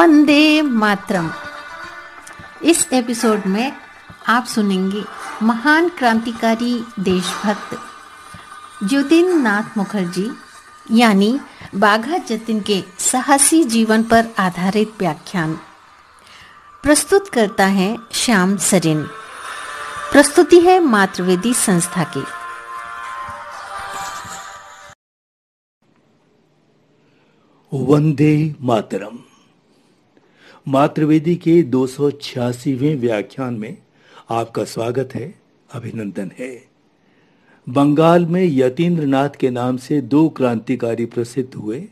वंदे मातरम इस एपिसोड में आप सुनेंगे महान क्रांतिकारी देशभक्त ज्योतिन नाथ मुखर्जी यानी बाघा जतिन के साहसी जीवन पर आधारित व्याख्यान प्रस्तुत करता है श्याम सरिन प्रस्तुति है मातृवेदी संस्था की वंदे मातरम मातृवेदी के दो व्याख्यान में आपका स्वागत है अभिनंदन है बंगाल में यतीन्द्रनाथ के नाम से दो क्रांतिकारी प्रसिद्ध हुए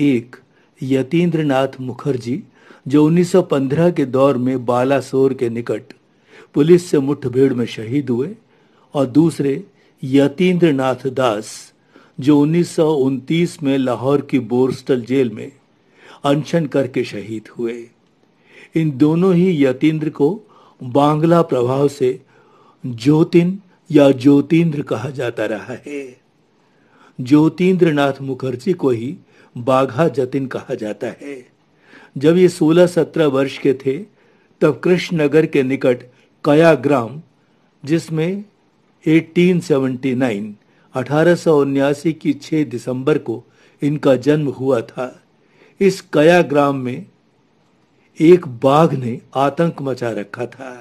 एक यतीन्द्रनाथ मुखर्जी जो 1915 के दौर में बालासोर के निकट पुलिस से मुठभेड़ में शहीद हुए और दूसरे यतीन्द्रनाथ दास जो उन्नीस में लाहौर की बोरस्टल जेल में अनशन करके शहीद हुए इन दोनों ही यतीन्द्र को बांग्ला प्रभाव से ज्योतिन या ज्योतिन्द्र कहा जाता रहा है ज्योतिन्द्र नाथ मुखर्जी को ही बाघा जतिन कहा जाता है जब ये सोलह सत्रह वर्ष के थे तब कृष्णनगर के निकट कया ग्राम जिसमें 1879 अठारह की 6 दिसंबर को इनका जन्म हुआ था इस ग्राम में एक बाघ ने आतंक मचा रखा था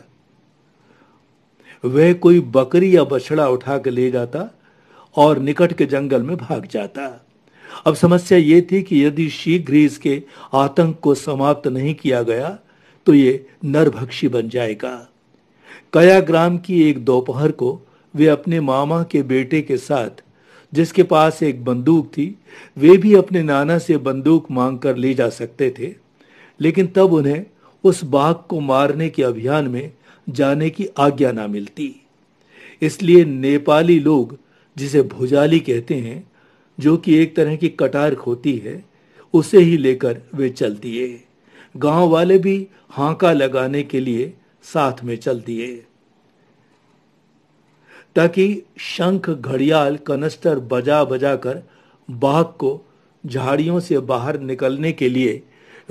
वह कोई बकरी या बछड़ा उठा के ले जाता और निकट के जंगल में भाग जाता अब समस्या ये थी कि यदि शीघ्र ही इसके आतंक को समाप्त नहीं किया गया तो ये नरभक्षी बन जाएगा कया ग्राम की एक दोपहर को वे अपने मामा के बेटे के साथ जिसके पास एक बंदूक थी वे भी अपने नाना से बंदूक मांग कर ले जा सकते थे लेकिन तब उन्हें उस बाघ को मारने के अभियान में जाने की आज्ञा ना मिलती इसलिए नेपाली लोग जिसे भुजाली कहते हैं जो कि एक तरह की कटार होती है उसे ही लेकर वे चल दिए गांव वाले भी हाका लगाने के लिए साथ में चल दिए ताकि शंख घड़ियाल कनस्टर बजा बजा कर बाघ को झाड़ियों से बाहर निकलने के लिए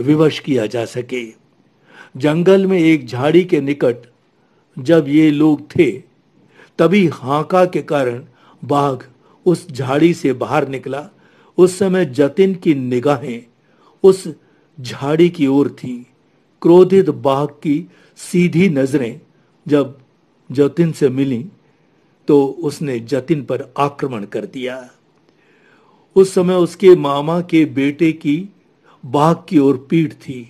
विवश किया जा सके जंगल में एक झाड़ी के निकट जब ये लोग थे तभी हाका के कारण बाघ उस झाड़ी से बाहर निकला उस समय जतिन की निगाहें उस झाड़ी की ओर थी क्रोधित बाघ की सीधी नजरें जब जतिन से मिली तो उसने जतिन पर आक्रमण कर दिया उस समय उसके मामा के बेटे की बाघ की ओर पीठ थी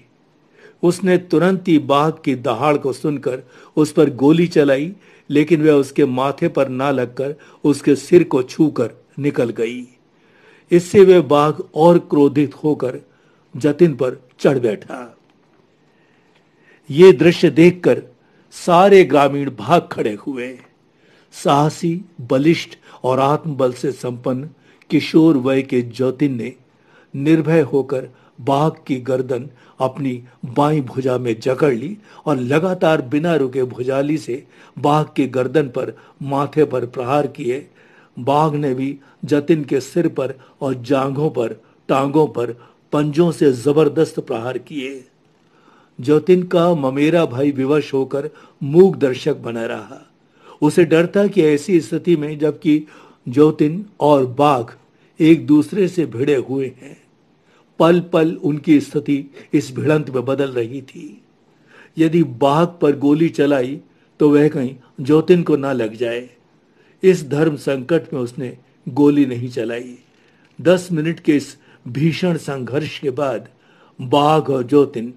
उसने तुरंत ही बाघ की दहाड़ को सुनकर उस पर गोली चलाई लेकिन वह उसके माथे पर ना लगकर उसके सिर को छूकर निकल गई इससे वह बाघ और क्रोधित होकर जतिन पर चढ़ बैठा ये दृश्य देखकर सारे ग्रामीण भाग खड़े हुए साहसी बलिष्ठ और आत्मबल से संपन्न किशोर वय के ज्योतिन ने निर्भय होकर बाघ की गर्दन अपनी बाई भुजा में जकड़ ली और लगातार बिना रुके भुजाली से बाघ की गर्दन पर माथे पर प्रहार किए बाघ ने भी जतिन के सिर पर और जांघों पर टांगों पर पंजों से जबरदस्त प्रहार किए ज्योतिन का ममेरा भाई विवश होकर मूक दर्शक बना रहा उसे डर था कि ऐसी स्थिति में जबकि ज्योतिन और बाघ एक दूसरे से भिड़े हुए हैं पल पल उनकी स्थिति इस भिड़ंत में बदल रही थी यदि बाघ पर गोली चलाई तो वह कहीं ज्योतिन को ना लग जाए इस धर्म संकट में उसने गोली नहीं चलाई दस मिनट के इस भीषण संघर्ष के बाद बाघ और ज्योतिन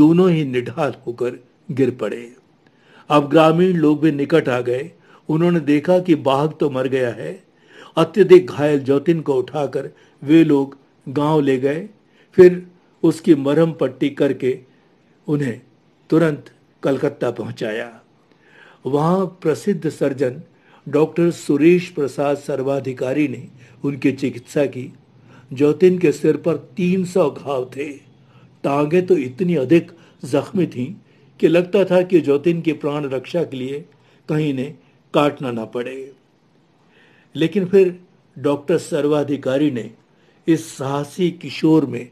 दोनों ही निढाल होकर गिर पड़े अब ग्रामीण लोग भी निकट आ गए उन्होंने देखा कि बाघ तो मर गया है अत्यधिक घायल ज्योतिन को उठाकर वे लोग गांव ले गए फिर उसकी मरहम पट्टी करके उन्हें तुरंत कलकत्ता पहुंचाया वहां प्रसिद्ध सर्जन डॉक्टर सुरेश प्रसाद सर्वाधिकारी ने उनकी चिकित्सा की ज्योतिन के सिर पर 300 घाव थे टांगे तो इतनी अधिक जख्मी थीं कि लगता था कि ज्योतिन की प्राण रक्षा के लिए कहीं ने काटना ना पड़े लेकिन फिर डॉक्टर सर्वाधिकारी ने इस साहसी किशोर में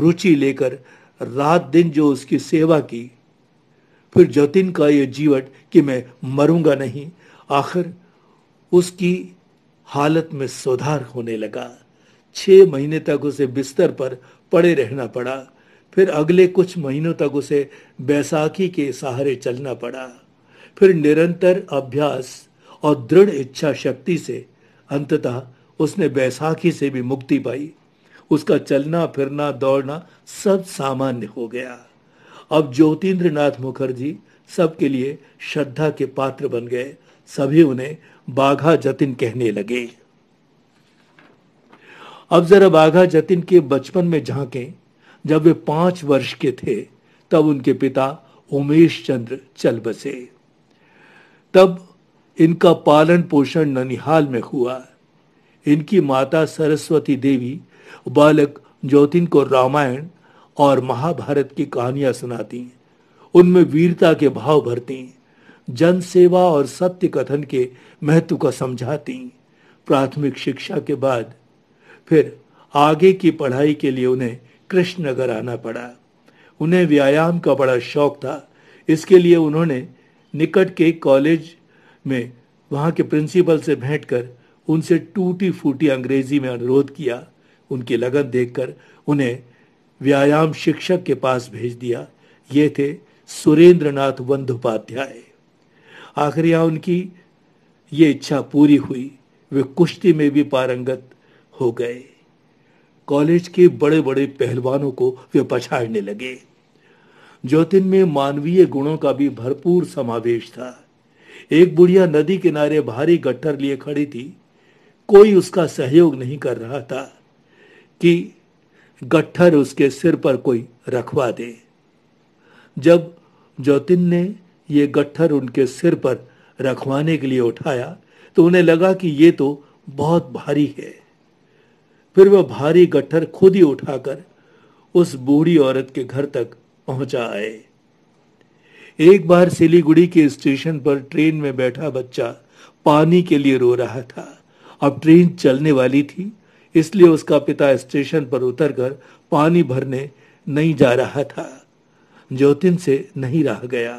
रुचि लेकर रात दिन जो उसकी सेवा की फिर ज्योतिन का ये जीवट कि मैं मरूंगा नहीं आखिर उसकी हालत में सुधार होने लगा छः महीने तक उसे बिस्तर पर पड़े रहना पड़ा फिर अगले कुछ महीनों तक उसे बैसाखी के सहारे चलना पड़ा फिर निरंतर अभ्यास और दृढ़ इच्छा शक्ति से अंततः उसने बैसाखी से भी मुक्ति पाई उसका चलना फिरना दौड़ना सब सामान्य हो गया अब ज्योतिन्द्र नाथ मुखर्जी सबके लिए श्रद्धा के पात्र बन गए सभी उन्हें बाघा जतिन कहने लगे अब जरा बाघा जतिन के बचपन में झांकें जब वे पांच वर्ष के थे तब उनके पिता उमेश चंद्र चल बसे तब इनका पालन पोषण ननिहाल में हुआ इनकी माता सरस्वती देवी बालक ज्योतिन को रामायण और महाभारत की कहानियां सुनाती उनमें वीरता के भाव भरती जन सेवा और सत्य कथन के महत्व को समझाती प्राथमिक शिक्षा के बाद फिर आगे की पढ़ाई के लिए उन्हें कृष्ण नगर आना पड़ा उन्हें व्यायाम का बड़ा शौक था इसके लिए उन्होंने निकट के कॉलेज में वहां के प्रिंसिपल से भेंट कर उनसे टूटी फूटी अंग्रेजी में अनुरोध किया उनकी लगन देखकर उन्हें व्यायाम शिक्षक के पास भेज दिया ये थे सुरेंद्रनाथ बंदोपाध्याय आखिर यहां उनकी ये इच्छा पूरी हुई वे कुश्ती में भी पारंगत हो गए कॉलेज के बड़े बड़े पहलवानों को वे पछाड़ने लगे ज्योतिन में मानवीय गुणों का भी भरपूर समावेश था एक बुढ़िया नदी किनारे भारी गट्ठर लिए खड़ी थी कोई उसका सहयोग नहीं कर रहा था कि गट्ठर उसके सिर पर कोई रखवा दे जब ज्योतिन ने ये गट्ठर उनके सिर पर रखवाने के लिए उठाया तो उन्हें लगा कि ये तो बहुत भारी है फिर वह भारी गट्ठर खुद ही उठाकर उस बूढ़ी औरत के घर तक पहुंचा आए एक बार सिलीगुड़ी के स्टेशन पर ट्रेन में बैठा बच्चा पानी के लिए रो रहा था अब ट्रेन चलने वाली थी इसलिए उसका पिता स्टेशन पर उतरकर पानी भरने नहीं जा रहा था ज्योतिन से नहीं रह गया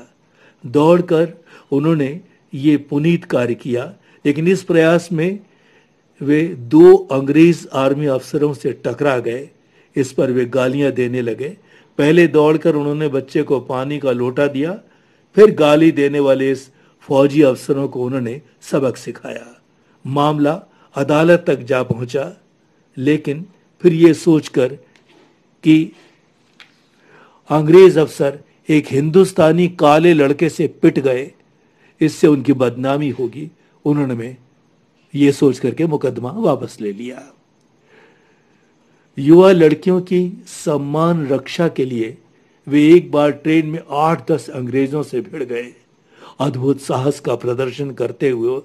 दौड़कर उन्होंने ये पुनीत कार्य किया लेकिन इस प्रयास में वे दो अंग्रेज आर्मी अफसरों से टकरा गए इस पर वे गालियां देने लगे पहले दौड़कर उन्होंने बच्चे को पानी का लोटा दिया फिर गाली देने वाले इस फौजी अफसरों को उन्होंने सबक सिखाया मामला अदालत तक जा पहुंचा लेकिन फिर ये सोचकर कि अंग्रेज अफसर एक हिंदुस्तानी काले लड़के से पिट गए इससे उनकी बदनामी होगी उन्होंने ये सोच करके मुकदमा वापस ले लिया युवा लड़कियों की सम्मान रक्षा के लिए वे एक बार ट्रेन में आठ दस अंग्रेजों से भिड़ गए अद्भुत साहस का प्रदर्शन करते हुए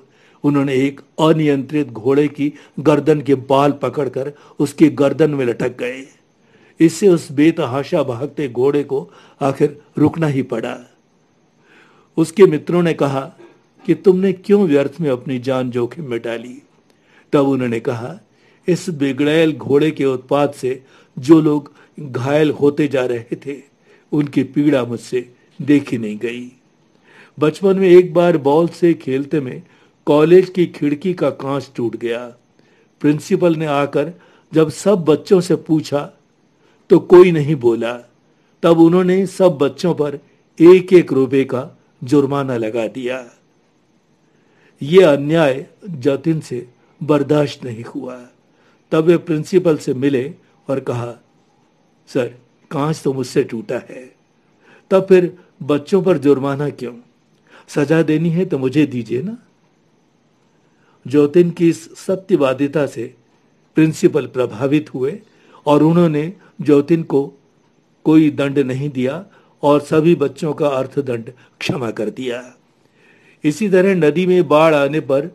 उन्होंने एक अनियंत्रित घोड़े की गर्दन के बाल पकड़कर उसकी गर्दन में लटक गए इससे उस बेतहाशा भागते घोड़े को आखिर रुकना ही पड़ा उसके मित्रों ने कहा कि तुमने क्यों व्यर्थ में अपनी जान जोखिम में डाली तब उन्होंने कहा इस बिगड़ैल घोड़े के उत्पाद से जो लोग घायल होते जा रहे थे उनकी पीड़ा मुझसे देखी नहीं गई बचपन में एक बार बॉल से खेलते में कॉलेज की खिड़की का कांच टूट गया प्रिंसिपल ने आकर जब सब बच्चों से पूछा तो कोई नहीं बोला तब उन्होंने सब बच्चों पर एक एक रुपए का जुर्माना लगा दिया ये अन्याय जतिन से बर्दाश्त नहीं हुआ तब वे प्रिंसिपल से मिले और कहा सर कांच तो मुझसे टूटा है तब फिर बच्चों पर जुर्माना क्यों सजा देनी है तो मुझे दीजिए ना ज्योतिन की इस सत्यवादिता से प्रिंसिपल प्रभावित हुए और उन्होंने ज्योतिन को कोई दंड नहीं दिया और सभी बच्चों का अर्थदंड क्षमा कर दिया इसी तरह नदी में बाढ़ आने पर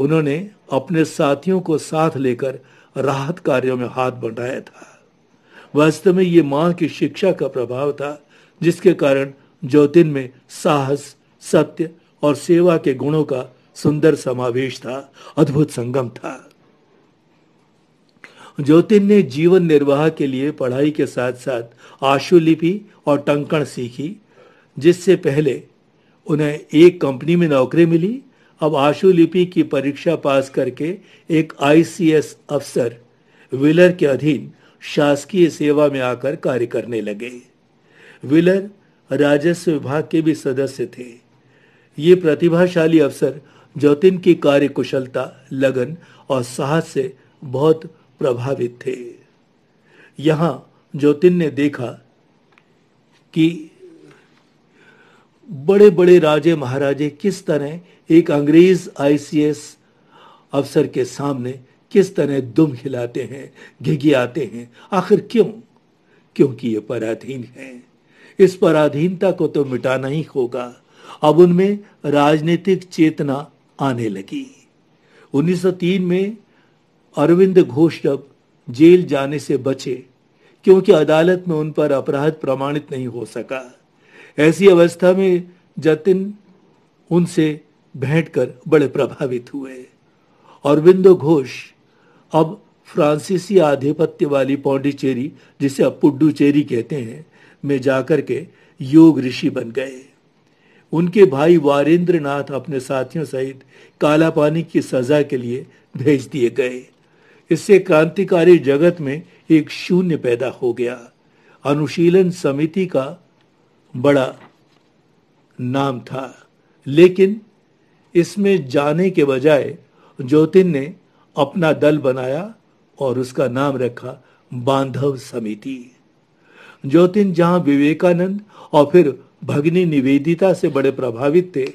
उन्होंने अपने साथियों को साथ लेकर राहत कार्यों में हाथ बढ़ाया था वास्तव में ये मां की शिक्षा का प्रभाव था जिसके कारण ज्योतिन में साहस सत्य और सेवा के गुणों का सुंदर समावेश था अद्भुत संगम था ज्योतिन ने जीवन निर्वाह के लिए पढ़ाई के साथ साथ आशुलिपि और टंकण सीखी जिससे पहले उन्हें एक कंपनी में नौकरी मिली अब आशु लिपि की परीक्षा पास करके एक आईसीएस अफसर विलर के अधीन शासकीय सेवा में आकर कार्य करने लगे विलर राजस्व विभाग के भी सदस्य थे ये प्रतिभाशाली अफसर ज्योतिन की कार्य कुशलता लगन और साहस से बहुत प्रभावित थे यहां ज्योतिन ने देखा कि बड़े बड़े राजे महाराजे किस तरह एक अंग्रेज आईसीएस अफसर के सामने किस तरह दुम खिलाते हैं घिघी आते हैं आखिर क्यों क्योंकि ये पराधीन हैं इस पराधीनता को तो मिटाना ही होगा अब उनमें राजनीतिक चेतना आने लगी 1903 में अरविंद घोष जब जेल जाने से बचे क्योंकि अदालत में उन पर अपराध प्रमाणित नहीं हो सका ऐसी अवस्था में जतिन उनसे भेंट कर बड़े प्रभावित हुए और अरविंदो घोष अब फ्रांसीसी आधिपत्य वाली पौंडीचेरी जिसे अब पुडुचेरी कहते हैं में जाकर के योग ऋषि बन गए उनके भाई वारेंद्र नाथ अपने साथियों सहित काला पानी की सजा के लिए भेज दिए गए इससे क्रांतिकारी जगत में एक शून्य पैदा हो गया अनुशीलन समिति का बड़ा नाम था लेकिन इसमें जाने के बजाय ज्योतिन ने अपना दल बनाया और उसका नाम रखा बांधव समिति ज्योतिन जहां विवेकानंद और फिर भगनी निवेदिता से बड़े प्रभावित थे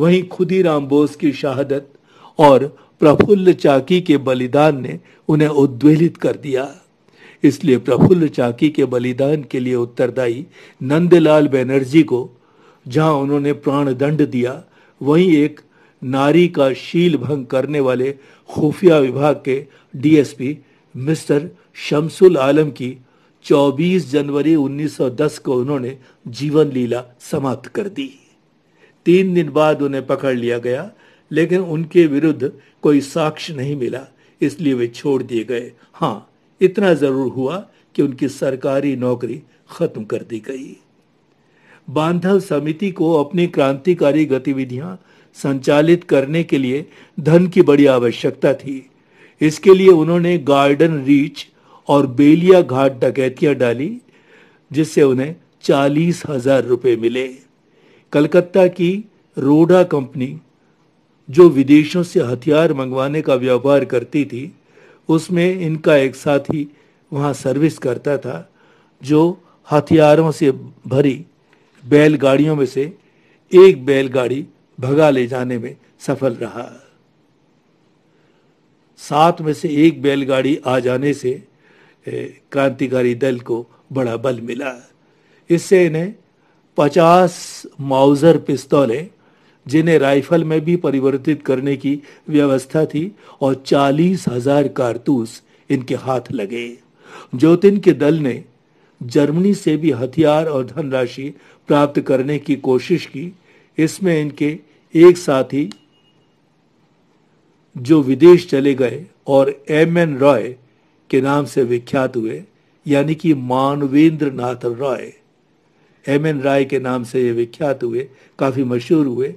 वहीं खुदीराम बोस की शहादत और प्रफुल्ल चाकी के बलिदान ने उन्हें उद्वेलित कर दिया इसलिए प्रफुल्ल चाकी के बलिदान के लिए उत्तरदायी नंदलाल बैनर्जी को जहां उन्होंने प्राण दंड दिया वहीं एक नारी का शील भंग करने वाले खुफिया विभाग के डीएसपी मिस्टर शमसुल आलम की 24 जनवरी 1910 को उन्होंने जीवन लीला समाप्त कर दी तीन दिन बाद उन्हें पकड़ लिया गया लेकिन उनके विरुद्ध कोई साक्ष्य नहीं मिला इसलिए वे छोड़ दिए गए हाँ इतना जरूर हुआ कि उनकी सरकारी नौकरी खत्म कर दी गई बांधव समिति को अपनी क्रांतिकारी गतिविधियां संचालित करने के लिए धन की बड़ी आवश्यकता थी इसके लिए उन्होंने गार्डन रीच और बेलिया घाट डकैतियां डाली जिससे उन्हें चालीस हजार रुपये मिले कलकत्ता की रोडा कंपनी जो विदेशों से हथियार मंगवाने का व्यापार करती थी उसमें इनका एक साथी वहाँ सर्विस करता था जो हथियारों से भरी बैलगाड़ियों में से एक बैलगाड़ी भगा ले जाने में सफल रहा सात में से एक बैलगाड़ी आ जाने से क्रांतिकारी दल को बड़ा बल मिला इससे इन्हें पचास माउजर पिस्तौलें जिन्हें राइफल में भी परिवर्तित करने की व्यवस्था थी और चालीस हजार कारतूस इनके हाथ लगे ज्योतिन के दल ने जर्मनी से भी हथियार और धनराशि प्राप्त करने की कोशिश की इसमें इनके एक साथी जो विदेश चले गए और एम एन रॉय के नाम से विख्यात हुए यानी कि मानवेंद्र नाथ रॉय एम एन राय के नाम से ये विख्यात हुए काफी मशहूर हुए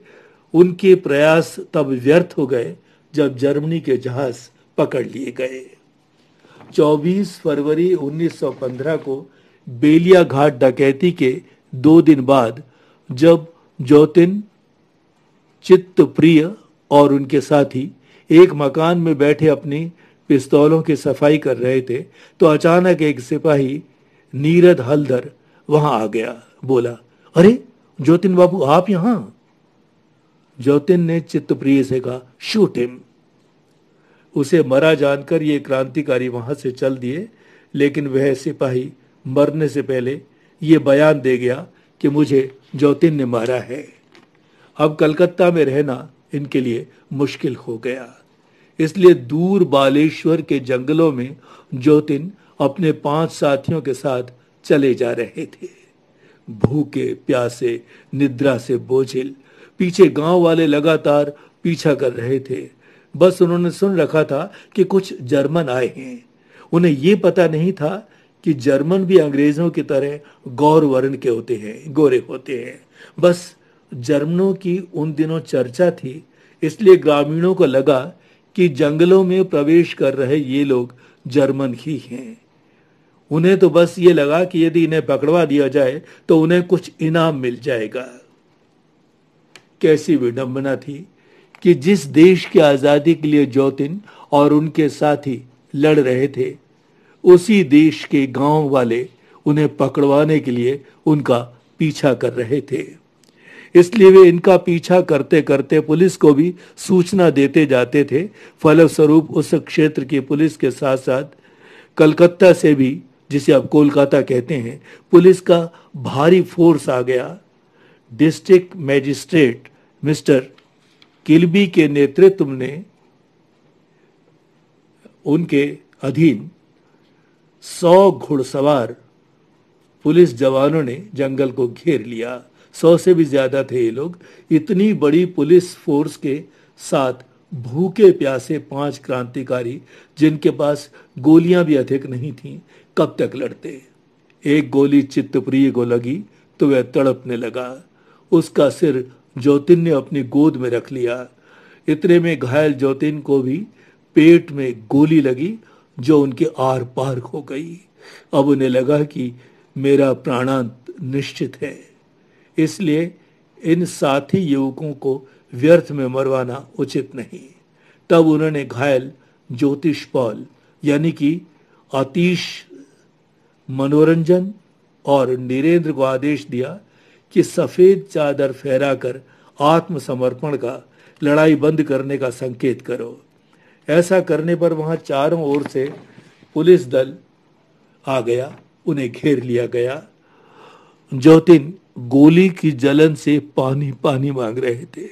उनके प्रयास तब व्यर्थ हो गए जब जर्मनी के जहाज पकड़ लिए गए 24 फरवरी 1915 को बेलिया घाट डकैती के दो दिन बाद जब ज्योतिन चित्त प्रिय और उनके साथी एक मकान में बैठे अपनी पिस्तौलों की सफाई कर रहे थे तो अचानक एक सिपाही नीरद हल्दर वहां आ गया बोला अरे ज्योतिन बाबू आप यहां ज्योतिन ने प्रिय से कहा शूट हिम उसे मरा जानकर ये क्रांतिकारी वहां से चल दिए लेकिन वह सिपाही मरने से पहले ये बयान दे गया कि मुझे ज्योतिन ने मारा है अब कलकत्ता में रहना इनके लिए मुश्किल हो गया इसलिए दूर बालेश्वर के जंगलों में ज्योतिन अपने पांच साथियों के साथ चले जा रहे थे भूखे प्यासे निद्रा से बोझिल पीछे गांव वाले लगातार पीछा कर रहे थे बस उन्होंने सुन रखा था कि कुछ जर्मन आए हैं उन्हें ये पता नहीं था कि जर्मन भी अंग्रेजों की तरह गौर वर्ण के होते हैं गोरे होते हैं बस जर्मनों की उन दिनों चर्चा थी इसलिए ग्रामीणों को लगा कि जंगलों में प्रवेश कर रहे ये लोग जर्मन ही हैं उन्हें तो बस ये लगा कि यदि इन्हें पकड़वा दिया जाए तो उन्हें कुछ इनाम मिल जाएगा कैसी विडंबना थी कि जिस देश की आज़ादी के लिए ज्योतिन और उनके साथी लड़ रहे थे उसी देश के गांव वाले उन्हें पकड़वाने के लिए उनका पीछा कर रहे थे इसलिए वे इनका पीछा करते करते पुलिस को भी सूचना देते जाते थे फलस्वरूप उस क्षेत्र की पुलिस के साथ साथ कलकत्ता से भी जिसे अब कोलकाता कहते हैं पुलिस का भारी फोर्स आ गया डिस्ट्रिक्ट मैजिस्ट्रेट मिस्टर किलबी के नेतृत्व ने उनके अधीन सौ घुड़सवार पुलिस जवानों ने जंगल को घेर लिया सौ से भी ज्यादा थे ये लोग इतनी बड़ी पुलिस फोर्स के साथ भूखे प्यासे पांच क्रांतिकारी जिनके पास गोलियां भी अधिक नहीं थी कब तक लड़ते एक गोली चित्तप्रिय को लगी तो वह तड़पने लगा उसका सिर ज्योतिन ने अपनी गोद में रख लिया इतने में घायल ज्योतिन को भी पेट में गोली लगी जो उनके आर पार हो गई अब उन्हें लगा कि मेरा प्राणांत निश्चित है इसलिए इन साथी युवकों को व्यर्थ में मरवाना उचित नहीं तब उन्होंने घायल ज्योतिष पॉल यानी कि आतिश मनोरंजन और नीरेंद्र को आदेश दिया कि सफेद चादर फहराकर आत्मसमर्पण का लड़ाई बंद करने का संकेत करो ऐसा करने पर वहां चारों ओर से पुलिस दल आ गया उन्हें घेर लिया गया ज्योतिन गोली की जलन से पानी पानी मांग रहे थे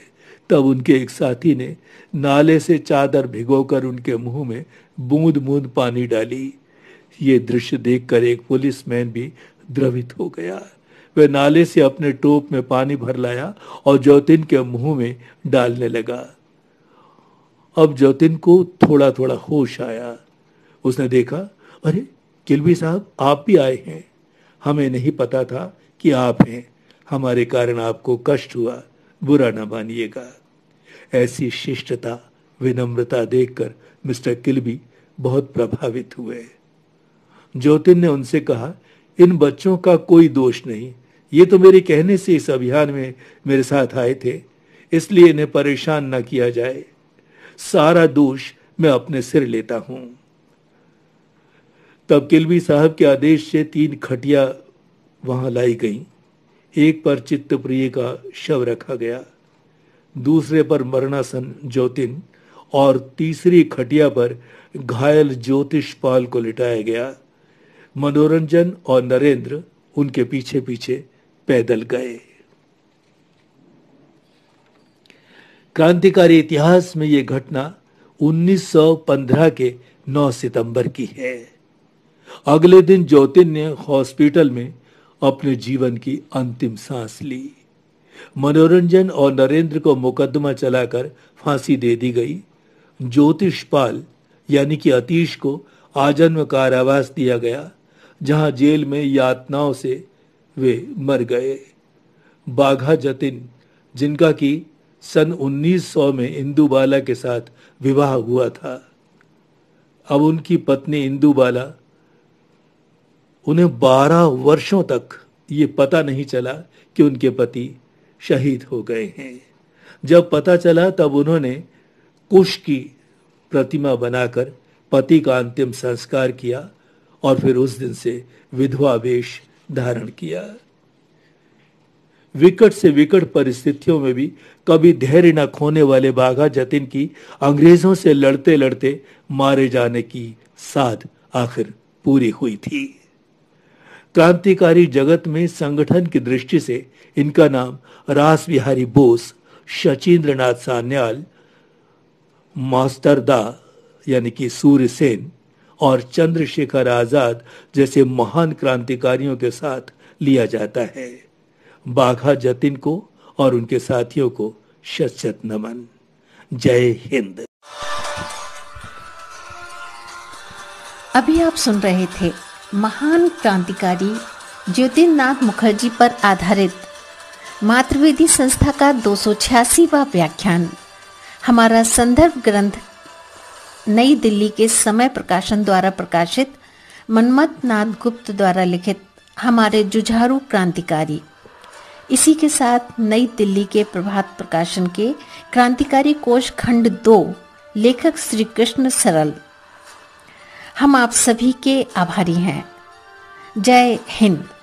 तब उनके एक साथी ने नाले से चादर भिगोकर उनके मुंह में बूंद बूंद पानी डाली ये दृश्य देखकर एक पुलिसमैन भी द्रवित हो गया वह नाले से अपने टोप में पानी भर लाया और ज्योतिन के मुंह में डालने लगा अब ज्योतिन को थोड़ा थोड़ा होश आया उसने देखा अरे किलबी साहब आप भी आए हैं हमें नहीं पता था कि आप हैं हमारे कारण आपको कष्ट हुआ बुरा ना मानिएगा ऐसी शिष्टता विनम्रता देखकर मिस्टर किलबी बहुत प्रभावित हुए ज्योतिन ने उनसे कहा इन बच्चों का कोई दोष नहीं ये तो मेरे कहने से इस अभियान में मेरे साथ आए थे इसलिए इन्हें परेशान न किया जाए सारा दोष मैं अपने सिर लेता हूं तब किलवी साहब के आदेश से तीन खटिया वहां लाई गई एक पर चित्तप्रिय का शव रखा गया दूसरे पर मरणासन ज्योतिन और तीसरी खटिया पर घायल ज्योतिष पाल को लिटाया गया मनोरंजन और नरेंद्र उनके पीछे पीछे पैदल गए क्रांतिकारी इतिहास में यह घटना 1915 के 9 सितंबर की है अगले दिन ज्योतिन ने हॉस्पिटल में अपने जीवन की अंतिम सांस ली मनोरंजन और नरेंद्र को मुकदमा चलाकर फांसी दे दी गई ज्योतिष पाल यानी कि अतीश को आजन्म कारावास दिया गया जहां जेल में यातनाओं से वे मर गए बाघा जतिन जिनका कि सन 1900 में इंदुबाला के साथ विवाह हुआ था अब उनकी पत्नी इंदुबाला उन्हें 12 वर्षों तक ये पता नहीं चला कि उनके पति शहीद हो गए हैं जब पता चला तब उन्होंने कुश की प्रतिमा बनाकर पति का अंतिम संस्कार किया और फिर उस दिन से विधवा वेश धारण किया विकट से विकट परिस्थितियों में भी कभी धैर्य न खोने वाले बाघा जतिन की अंग्रेजों से लड़ते लड़ते मारे जाने की साध आखिर पूरी हुई थी क्रांतिकारी जगत में संगठन की दृष्टि से इनका नाम रास बिहारी बोस शचीन्द्र नाथ सान्याल मास्टर दा यानी कि सूर्य सेन और चंद्रशेखर आजाद जैसे महान क्रांतिकारियों के साथ लिया जाता है बाघा जतिन को और उनके साथियों को शत शत नमन जय हिंद अभी आप सुन रहे थे महान क्रांतिकारी ज्योतिनाथ मुखर्जी पर आधारित मातृवेदी संस्था का दो सौ व्याख्यान हमारा संदर्भ ग्रंथ नई दिल्ली के समय प्रकाशन द्वारा प्रकाशित मनमत नाथ गुप्त द्वारा लिखित हमारे जुझारू क्रांतिकारी इसी के साथ नई दिल्ली के प्रभात प्रकाशन के क्रांतिकारी कोश खंड दो लेखक श्री कृष्ण सरल हम आप सभी के आभारी हैं जय हिंद